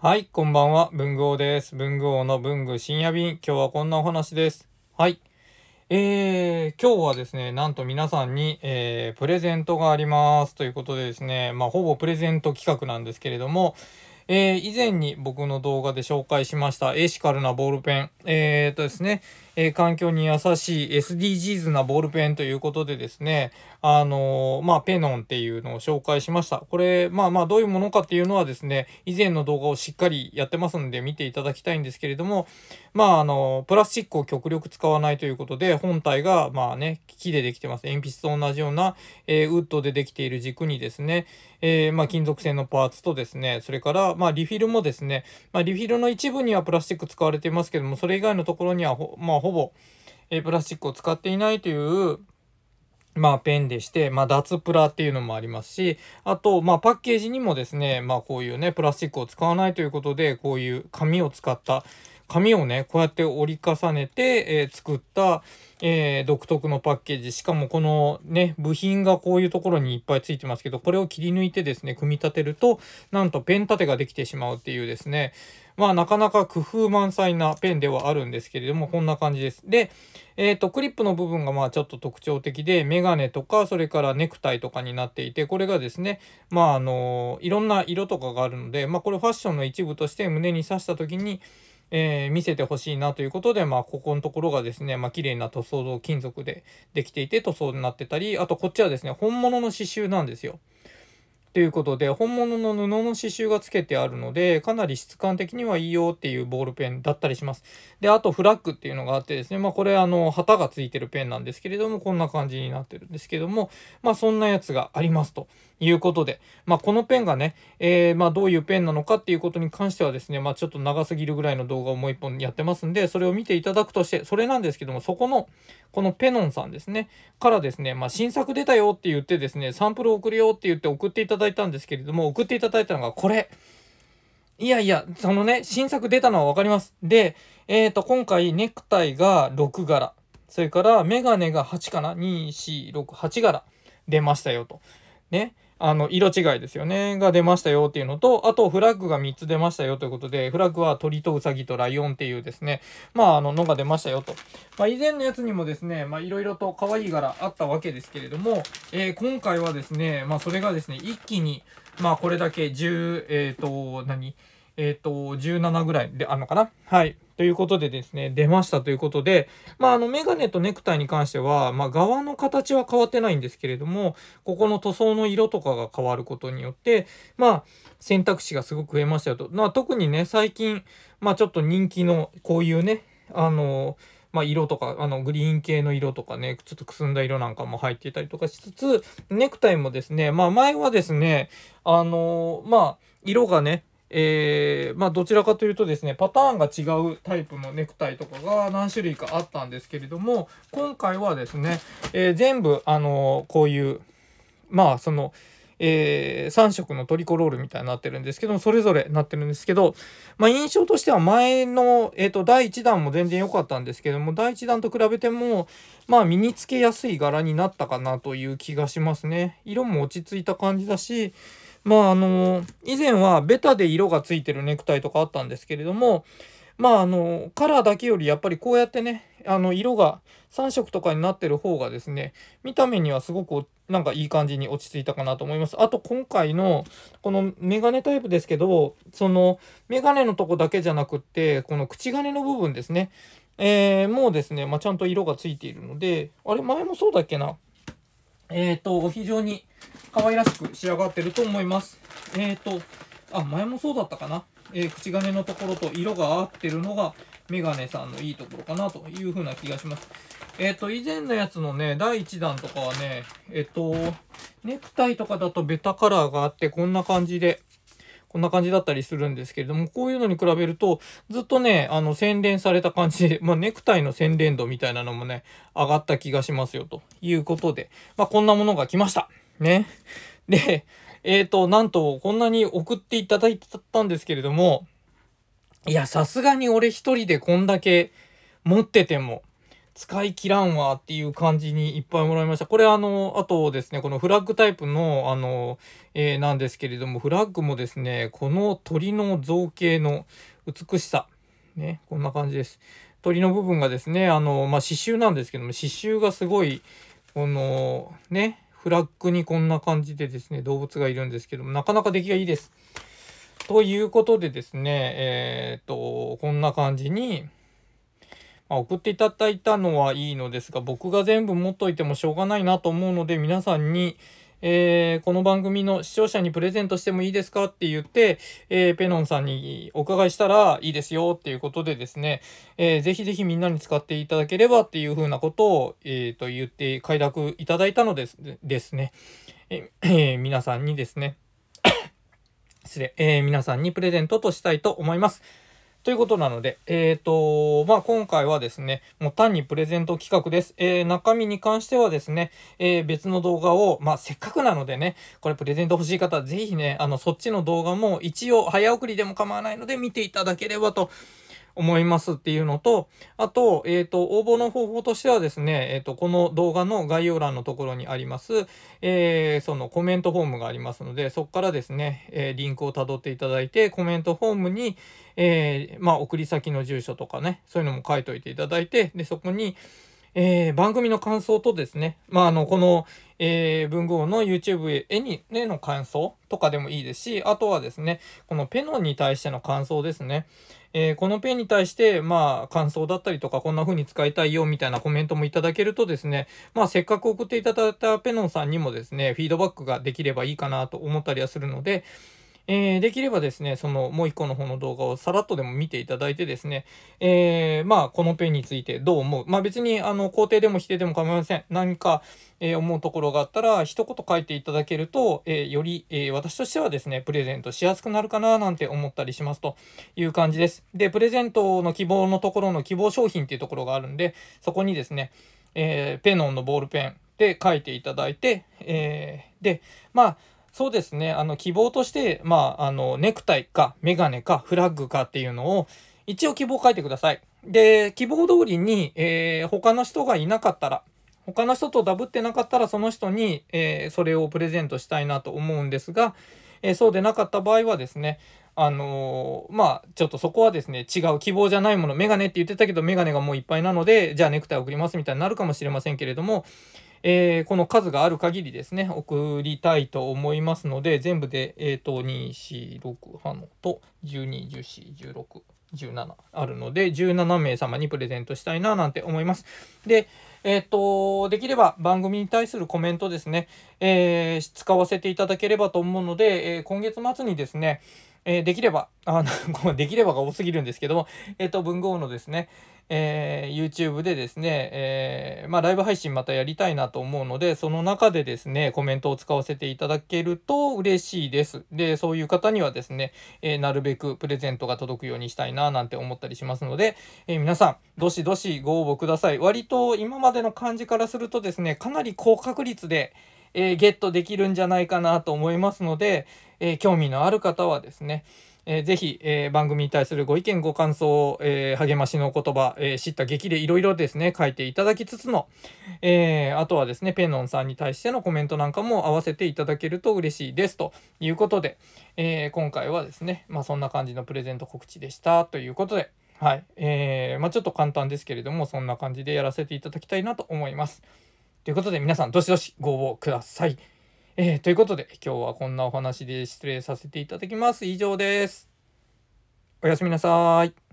はい、こんばんは。文具王です。文具王の文具深夜便。今日はこんなお話です。はい。えー、今日はですね、なんと皆さんに、えー、プレゼントがあります。ということでですね、まあ、ほぼプレゼント企画なんですけれども、えー、以前に僕の動画で紹介しましたエシカルなボールペン、えー、とですね、えー、環境に優しい SDGs なボールペンということでですね、あのー、まあ、ペノンっていうのを紹介しました。これ、まあまあ、どういうものかっていうのはですね、以前の動画をしっかりやってますんで見ていただきたいんですけれども、まあ、あのー、プラスチックを極力使わないということで、本体が、まあね、木でできてます。鉛筆と同じような、えウッドでできている軸にですね、えまあ、金属製のパーツとですね、それから、まあ、リフィルもですね、まあ、リフィルの一部にはプラスチック使われていますけども、それ以外のところにはほ、まあ、ほぼ、えー、プラスチックを使っていないという、まあ、ペンでして、まあ、脱プラっていうのもありますし、あと、まあ、パッケージにもですね、まあ、こういうね、プラスチックを使わないということで、こういう紙を使った、紙をね、こうやって折り重ねて、えー、作った、えー、独特のパッケージ。しかもこのね、部品がこういうところにいっぱいついてますけど、これを切り抜いてですね、組み立てると、なんとペン立てができてしまうっていうですね、まあなかなか工夫満載なペンではあるんですけれども、こんな感じです。で、えっ、ー、と、クリップの部分がまあちょっと特徴的で、メガネとか、それからネクタイとかになっていて、これがですね、まああのいろんな色とかがあるので、まあこれファッションの一部として胸に刺した時に、えー、見せてほしいなということで、まあ、ここのところがですね、まあ、綺麗な塗装金属でできていて塗装になってたり、あとこっちはですね、本物の刺繍なんですよ。ということで、本物の布の刺繍がつけてあるので、かなり質感的にはいいよっていうボールペンだったりします。で、あとフラッグっていうのがあってですね、まあこれあの、旗がついてるペンなんですけれども、こんな感じになってるんですけども、まあそんなやつがありますと。いうことで、まあ、このペンがね、えー、まあ、どういうペンなのかっていうことに関してはですね、まあ、ちょっと長すぎるぐらいの動画をもう一本やってますんで、それを見ていただくとして、それなんですけども、そこの、このペノンさんですね、からですね、まあ、新作出たよって言ってですね、サンプル送るよって言って送っていただいたんですけれども、送っていただいたのがこれ。いやいや、そのね、新作出たのはわかります。で、えっ、ー、と、今回ネクタイが6柄、それからメガネが8かな ?2、4、6、8柄出ましたよと。ね。あの、色違いですよね。が出ましたよっていうのと、あとフラッグが3つ出ましたよということで、フラッグは鳥とウサギとライオンっていうですね、まあ、あの、のが出ましたよと。まあ、以前のやつにもですね、まあ、いろいろと可愛い柄あったわけですけれども、えー、今回はですね、まあ、それがですね、一気に、まあ、これだけ10、えっ、ー、と、何えっ、ー、と、17ぐらいであるのかなはい。ということでですね、出ましたということで、まあ、あの、メガネとネクタイに関しては、まあ、側の形は変わってないんですけれども、ここの塗装の色とかが変わることによって、まあ、選択肢がすごく増えましたよと。まあ、特にね、最近、まあ、ちょっと人気の、こういうね、あの、まあ、色とかあのグリーン系の色とかねちょっとくすんだ色なんかも入っていたりとかしつつネクタイもですねまあ前はですねあのまあ色がねえー、まあ、どちらかというとですね、パターンが違うタイプのネクタイとかが何種類かあったんですけれども、今回はですね、えー、全部、あのこういう、まあ、その、えー、3色のトリコロールみたいになってるんですけども、それぞれなってるんですけど、まあ、印象としては前の、えっ、ー、と、第1弾も全然良かったんですけども、第1弾と比べても、まあ、身につけやすい柄になったかなという気がしますね。色も落ち着いた感じだし、まああの以前はベタで色がついてるネクタイとかあったんですけれどもまああのカラーだけよりやっぱりこうやってねあの色が3色とかになってる方がですね見た目にはすごくなんかいい感じに落ち着いたかなと思いますあと今回のこのメガネタイプですけどそのメガネのとこだけじゃなくってこの口金の部分ですねえー、もうですね、まあ、ちゃんと色がついているのであれ前もそうだっけなえっ、ー、と非常に可愛らしく仕上がってると思います。えっ、ー、と、あ、前もそうだったかな。えー、口金のところと色が合ってるのが、メガネさんのいいところかなというふうな気がします。えっ、ー、と、以前のやつのね、第1弾とかはね、えっ、ー、と、ネクタイとかだとベタカラーがあって、こんな感じで、こんな感じだったりするんですけれども、こういうのに比べると、ずっとね、あの、洗練された感じで、まあ、ネクタイの洗練度みたいなのもね、上がった気がしますよ、ということで、まあ、こんなものが来ました。ね。で、えっ、ー、と、なんと、こんなに送っていただいてたんですけれども、いや、さすがに俺一人でこんだけ持ってても、使い切らんわっていう感じにいっぱいもらいました。これあの、あとですね、このフラッグタイプの、あの、えー、なんですけれども、フラッグもですね、この鳥の造形の美しさ。ね、こんな感じです。鳥の部分がですね、あの、まあ、刺繍なんですけども、刺繍がすごい、この、ね、フラッグにこんな感じでですね、動物がいるんですけども、なかなか出来がいいです。ということでですね、えっ、と、こんな感じに、まあ、送っていただいたのはいいのですが、僕が全部持っといてもしょうがないなと思うので、皆さんに、えー、この番組の視聴者にプレゼントしてもいいですかって言って、えー、ペノンさんにお伺いしたらいいですよっていうことでですね、えー、ぜひぜひみんなに使っていただければっていうふうなことを、えー、と言って快諾いただいたのですですね、ええー、皆さんにですね、失礼、えー、皆さんにプレゼントとしたいと思います。ということなので、えっ、ー、と、まあ、今回はですね、もう単にプレゼント企画です。えー、中身に関してはですね、えー、別の動画を、まあ、せっかくなのでね、これプレゼント欲しい方、ぜひね、あの、そっちの動画も一応早送りでも構わないので見ていただければと思いますっていうのと、あと、えっ、ー、と、応募の方法としてはですね、えっ、ー、と、この動画の概要欄のところにあります、えー、そのコメントフォームがありますので、そこからですね、えリンクをたどっていただいて、コメントフォームに、えまあ、送り先の住所とかね、そういうのも書いといていただいて、で、そこに、えー、番組の感想とですね、まあ、あの、この、えー、文豪の YouTube 絵に、ね、の感想とかでもいいですし、あとはですね、このペノンに対しての感想ですね。えー、このペンに対して、まあ、感想だったりとか、こんな風に使いたいよみたいなコメントもいただけるとですね、まあ、せっかく送っていただいたペノンさんにもですね、フィードバックができればいいかなと思ったりはするので、えー、できればですね、そのもう一個の方の動画をさらっとでも見ていただいてですね、えー、まあ、このペンについてどう思う。まあ別に、あの、肯定でも否定でも構いません。何か、えー、思うところがあったら、一言書いていただけると、えより、え私としてはですね、プレゼントしやすくなるかななんて思ったりしますという感じです。で、プレゼントの希望のところの希望商品っていうところがあるんで、そこにですね、えペノンのボールペンで書いていただいて、えで、まあ、そうですね。あの、希望として、まあ、あの、ネクタイか、メガネか、フラッグかっていうのを、一応希望書いてください。で、希望通りに、えー、他の人がいなかったら、他の人とダブってなかったら、その人に、えー、それをプレゼントしたいなと思うんですが、えー、そうでなかった場合はですね、あのー、まあ、ちょっとそこはですね、違う希望じゃないもの、メガネって言ってたけど、メガネがもういっぱいなので、じゃあネクタイ送りますみたいになるかもしれませんけれども、えー、この数がある限りですね、送りたいと思いますので、全部で、えー、と、2、4、6、ハノと、12、14、16、17あるので、17名様にプレゼントしたいな、なんて思います。で、えっ、ー、と、できれば番組に対するコメントですね、えー、使わせていただければと思うので、えー、今月末にですね、えー、できれば、あの、できればが多すぎるんですけども、えっ、ー、と、文豪のですね、えー、YouTube でですね、えー、まあ、ライブ配信またやりたいなと思うので、その中でですね、コメントを使わせていただけると嬉しいです。で、そういう方にはですね、えー、なるべくプレゼントが届くようにしたいな、なんて思ったりしますので、えー、皆さん、どしどしご応募ください。割と今までの感じからするとですね、かなり高確率で、えー、ゲットできるんじゃないかなと思いますので、えー、興味のある方はですね、えー、ぜひ、えー、番組に対するご意見ご感想えー、励ましの言葉、えー、知った激励、いろいろですね書いていただきつつの、えー、あとはですねペノンさんに対してのコメントなんかも合わせていただけると嬉しいですということで、え今回はですね、まあ、そんな感じのプレゼント告知でしたということで。はい。えー、まあちょっと簡単ですけれども、そんな感じでやらせていただきたいなと思います。ということで皆さんどしどしご応募ください。えー、ということで今日はこんなお話で失礼させていただきます。以上です。おやすみなさい。